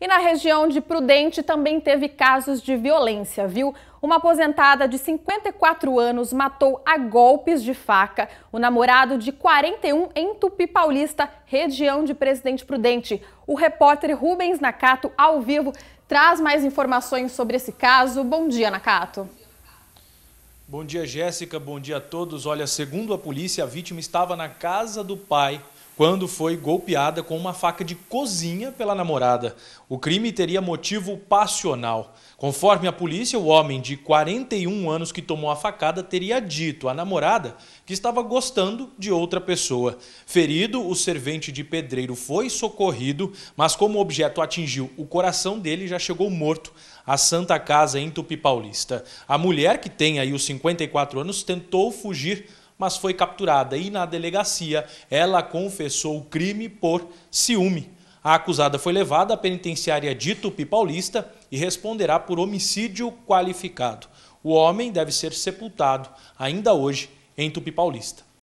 E na região de Prudente também teve casos de violência, viu? Uma aposentada de 54 anos matou a golpes de faca o namorado de 41 em Tupi Paulista, região de Presidente Prudente. O repórter Rubens Nakato, ao vivo, traz mais informações sobre esse caso. Bom dia, Nakato. Bom dia, Jéssica. Bom dia a todos. Olha, segundo a polícia, a vítima estava na casa do pai quando foi golpeada com uma faca de cozinha pela namorada. O crime teria motivo passional. Conforme a polícia, o homem de 41 anos que tomou a facada teria dito à namorada que estava gostando de outra pessoa. Ferido, o servente de pedreiro foi socorrido, mas como o objeto atingiu o coração dele, já chegou morto à Santa Casa em Tupi Paulista. A mulher, que tem aí os 54 anos, tentou fugir mas foi capturada e na delegacia ela confessou o crime por ciúme. A acusada foi levada à penitenciária de Tupi Paulista e responderá por homicídio qualificado. O homem deve ser sepultado ainda hoje em Tupi Paulista.